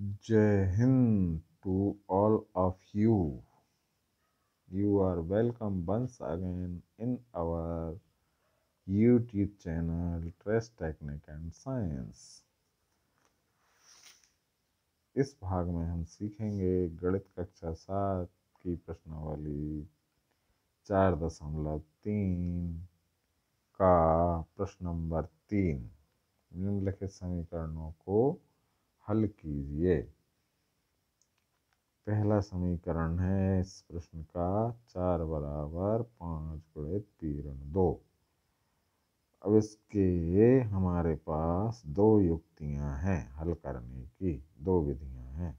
जय Hind to all of you you are welcome once again in our YouTube channel trace technique and science इस भाग में हम सीखेंगे गणित कक्षा सात की प्रश्नावली चार दशमलव तीन का प्रश्न नंबर तीन निम्नलिखित समीकरणों को हल कीजिए पहला समीकरण है इस प्रश्न का चार बराबर पाँच गुणे तीरण दो अब इसके हमारे पास दो युक्तियां हैं हल करने की दो विधियां हैं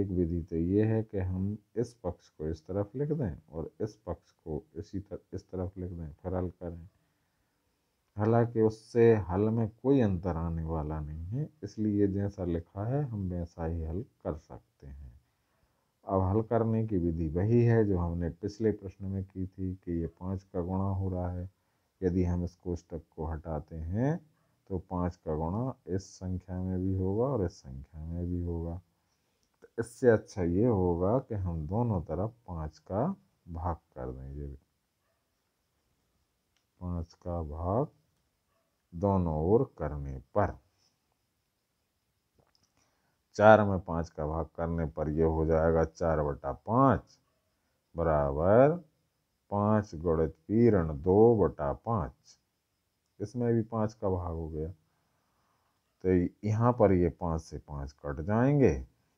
एक विधि तो ये है कि हम इस पक्ष को इस तरफ लिख दें और इस पक्ष को इसी तरफ इस तरफ लिख दें फिर हल करें हालांकि उससे हल में कोई अंतर आने वाला नहीं है इसलिए जैसा लिखा है हम वैसा ही हल कर सकते हैं अब हल करने की विधि वही है जो हमने पिछले प्रश्न में की थी कि ये पाँच का गुणा हो रहा है यदि हम इस कोष्टक को हटाते हैं तो पाँच का गुणा इस संख्या में भी होगा और इस संख्या में भी होगा तो इससे अच्छा ये होगा कि हम दोनों तरफ पाँच का भाग कर देंगे पाँच का भाग दोनों ओर करने पर चार में पाँच का भाग करने पर यह हो जाएगा चार बटा पाँच बराबर पाँच गुणित पी दो बटा पाँच इसमें भी पाँच का भाग हो गया तो यहाँ पर ये पाँच से पाँच कट जाएंगे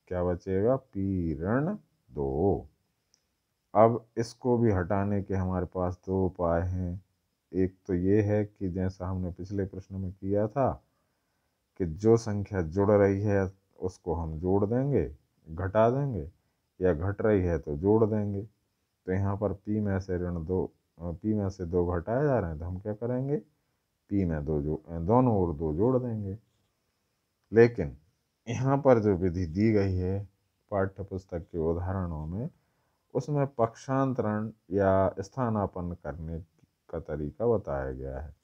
क्या बचेगा पीरण दो अब इसको भी हटाने के हमारे पास दो उपाय हैं एक तो ये है कि जैसा हमने पिछले प्रश्न में किया था कि जो संख्या जुड़ रही है उसको हम जोड़ देंगे घटा देंगे या घट रही है तो जोड़ देंगे तो यहाँ पर पी में से ऋण दो पी में से दो घटाए जा रहे हैं तो हम क्या करेंगे पी में दो जो दोनों ओर दो जोड़ देंगे लेकिन यहाँ पर जो विधि दी गई है पाठ्य पुस्तक के उदाहरणों में उसमें पक्षांतरण या स्थानापन्न करने का तरीका बताया गया है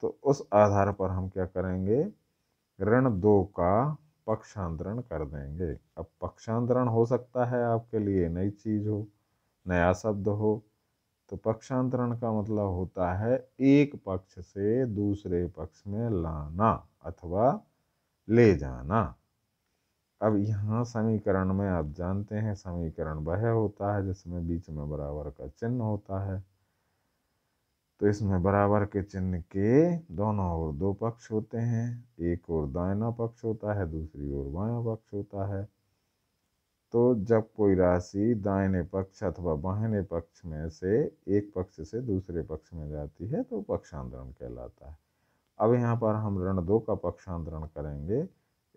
तो उस आधार पर हम क्या करेंगे ऋण दो का पक्षांतरण कर देंगे अब पक्षांतरण हो सकता है आपके लिए नई चीज़ हो नया शब्द हो तो पक्षांतरण का मतलब होता है एक पक्ष से दूसरे पक्ष में लाना अथवा ले जाना अब यहाँ समीकरण में आप जानते हैं समीकरण वह होता है जिसमें बीच में बराबर का चिन्ह होता है तो इसमें बराबर के चिन्ह के दोनों ओर दो पक्ष होते हैं एक ओर दायना पक्ष होता है दूसरी ओर बायां पक्ष होता है तो जब कोई राशि दाहिने पक्ष अथवा बाहिने पक्ष में से एक पक्ष से दूसरे पक्ष में जाती है तो पक्षांतरण कहलाता है अब यहाँ पर हम ऋण दो का पक्षांतरण करेंगे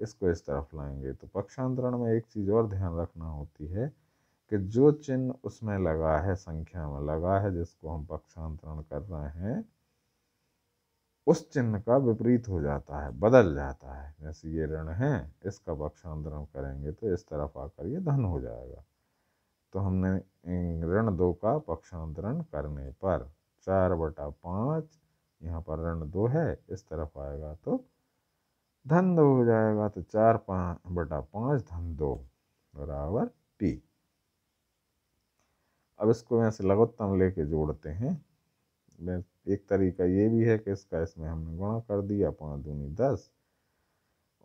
इसको इस तरफ लाएंगे तो पक्षांतरण में एक चीज़ और ध्यान रखना होती है कि जो चिन्ह उसमें लगा है संख्या में लगा है जिसको हम पक्षांतरण कर रहे हैं उस चिन्ह का विपरीत हो जाता है बदल जाता है जैसे ये ऋण है इसका पक्षांतरण करेंगे तो इस तरफ आकर ये धन हो जाएगा तो हमने ऋण दो का पक्षांतरण करने पर चार बटा पाँच यहाँ पर ऋण दो है इस तरफ आएगा तो धन दो हो जाएगा तो चार पाँच बटा पाँच धन दो बराबर टी अब इसको यहाँ से लगोत्तम लेके जोड़ते हैं एक तरीका ये भी है कि इसका इसमें हमने गुणा कर दिया पाँच दूनी दस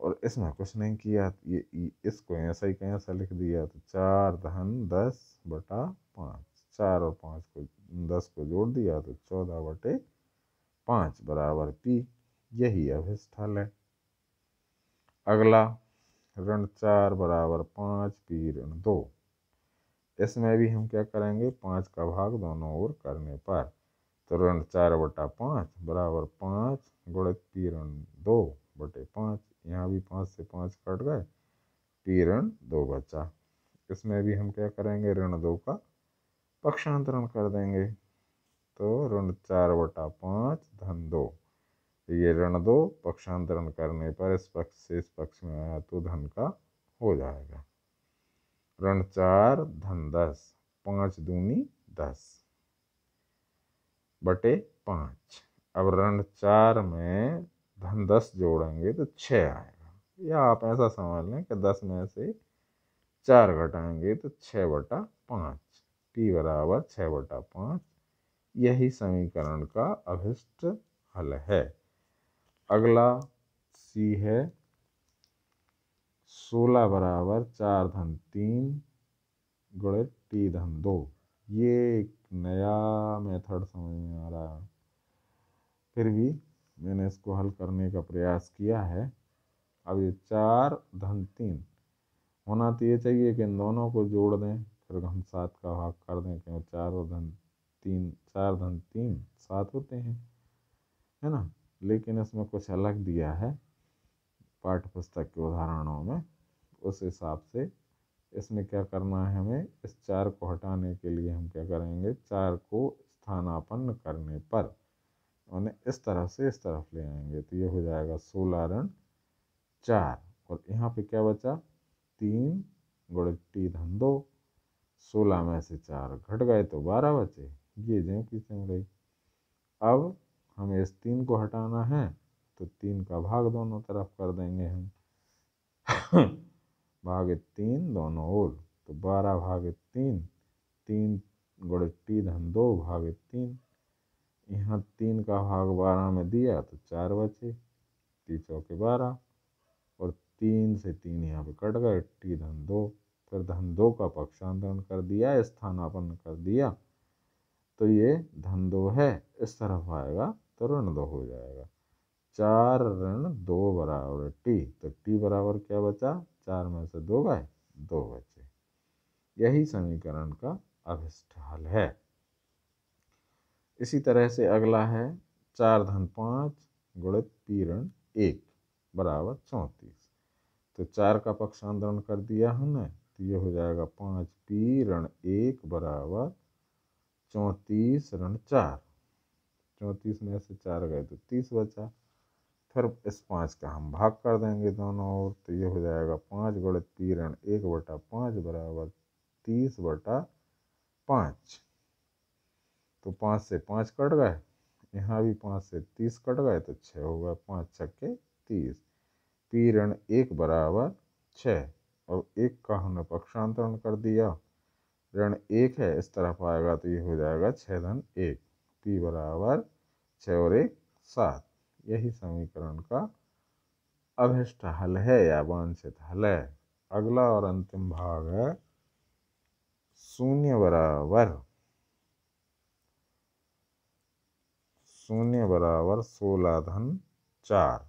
और इसमें कुछ नहीं किया ये इसको ऐसा ही कहीं ऐसा लिख दिया तो चार धन दस बटा पाँच चार और पाँच को दस को जोड़ दिया तो चौदह बटे पाँच बराबर पी यही स्थल है अगला ऋण चार बराबर पाँच पी ऋण दो इसमें भी हम क्या करेंगे पाँच का भाग दोनों ओर करने पर तो ऋण चार बटा पाँच बराबर पाँच गुणित पी ऋण दो बटे पाँच यहाँ भी पाँच से पाँच कट गए पी ऋण दो बचा इसमें भी हम क्या करेंगे ऋण दो का पक्षांतरण कर देंगे तो ऋण चार बटा पाँच धन दो तो ये ऋण दो पक्षांतरण करने पर इस पक्ष से इस पक्ष में आया तो धन का हो जाएगा प्रण चार धन दस पाँच दूनी दस बटे पाँच अब रण चार में धन दस जोड़ेंगे तो छः आएगा या आप ऐसा समझ लें कि दस में से चार घटाएंगे तो छः बटा पाँच पी बराबर छः बटा पाँच यही समीकरण का अभिष्ट हल है अगला सी है सोलह बराबर चार धन तीन गुड़े टी धन दो ये एक नया मेथड समझ में आ रहा है फिर भी मैंने इसको हल करने का प्रयास किया है अब ये चार धन तीन होना तो ये चाहिए कि इन दोनों को जोड़ दें फिर हम सात का भाग कर दें क्यों चार और धन तीन चार धन तीन सात होते हैं है ना लेकिन इसमें कुछ अलग दिया है पाठ्यपुस्तक के उदाहरणों में उस हिसाब से इसमें क्या करना है हमें इस चार को हटाने के लिए हम क्या करेंगे चार को स्थानापन्न करने पर उन्हें इस तरह से इस तरफ ले आएंगे तो ये हो जाएगा सोलह ऋण चार और यहाँ पे क्या बचा तीन गुड़ी धन दो सोलह में से चार घट गए तो बारह बचे ये जें की सेम रही अब हमें इस तीन को हटाना है तो तीन का भाग दोनों तरफ कर देंगे हम भाग तीन दोनों ओर तो बारह भाग तीन तीन गुड़ टी धन दो भाग तीन यहाँ तीन का भाग बारह में दिया तो चार बचे टी चौके बारह और तीन से तीन यहाँ पे कट गए टी धन दो फिर धन तो दो का पक्षांतरण कर दिया स्थानापन्न कर दिया तो ये धन दो है इस तरफ आएगा तो ऋण दो हो जाएगा चार ऋण दो बराबर टी तो टी बराबर क्या बचा चार में से दो गए दो बचे यही समीकरण का अभिष्ट हल है इसी तरह से अगला है चार धन पाँच गुणित पी ऋण एक बराबर चौंतीस तो चार का पक्षांतरण कर दिया हमने तो ये हो जाएगा पाँच पी ऋण एक बराबर चौंतीस ऋण चार चौंतीस में से चार गए तो तीस बचा फिर इस पाँच का हम भाग कर देंगे दोनों ओर तो ये हो जाएगा पाँच गुणित पी ऋण एक बटा पाँच बराबर तीस बटा पाँच तो पाँच से पाँच कट गए यहाँ भी पाँच से तीस कट गए तो छः हो गए पाँच छक्के तीस पी ऋण एक बराबर छः और एक का हमने पक्षांतरण कर दिया ऋण एक है इस तरफ आएगा तो ये हो जाएगा छः धन एक पी बराबर छः और एक सात यही समीकरण का अभिष्ट हल है या वांछित हल है अगला और अंतिम भाग है शून्य बराबर शून्य बराबर सोलह धन चार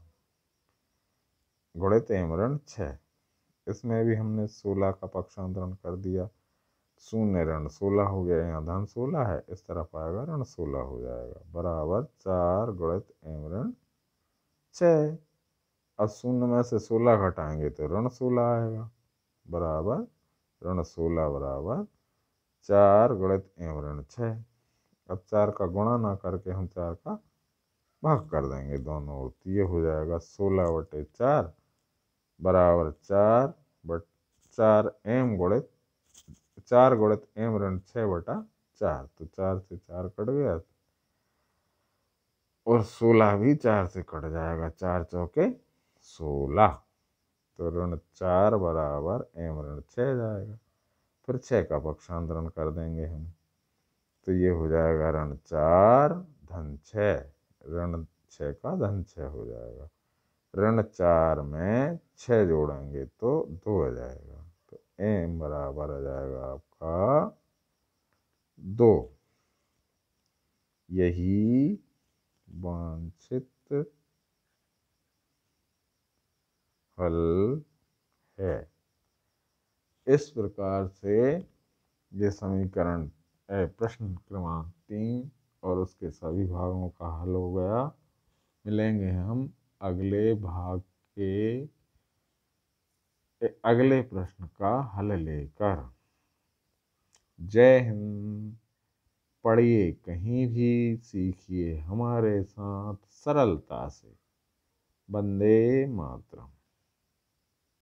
गुणित एम छ इसमें भी हमने सोलह का पक्षांतरण कर दिया शून्य ऋण सोलह हो गया यहाँ धन सोलह है इस तरफ आएगा ऋण सोलह हो जाएगा बराबर चार गुणित एम ऋण छः और शून्य में से सोलह घटाएंगे तो ऋण सोलह आएगा बराबर ऋण सोलह बराबर चार गणित एवं ऋण छः अब चार का गुणा ना करके हम चार का भाग कर देंगे दोनों ओर तो ये हो जाएगा सोलह बटे चार बराबर चार बट चार एम गुणित चार गुणित एम ऋण छः बटा चार तो चार से चार कट गया और सोलह भी चार से कट जाएगा चार चौके सोलह तो ऋण चार बराबर एम ऋण छः जाएगा फिर छः का पक्षांतरण कर देंगे हम तो ये हो जाएगा ऋण चार धन छः ऋण छः का धन छः हो जाएगा ऋण चार में छः जोड़ेंगे तो दो आ जाएगा तो एम बराबर आ जाएगा आपका दो यही वांछित फल है इस प्रकार से ये समीकरण प्रश्न क्रमांक तीन और उसके सभी भागों का हल हो गया मिलेंगे हम अगले भाग के अगले प्रश्न का हल लेकर जय हिंद पढ़िए कहीं भी सीखिए हमारे साथ सरलता से वंदे मातरम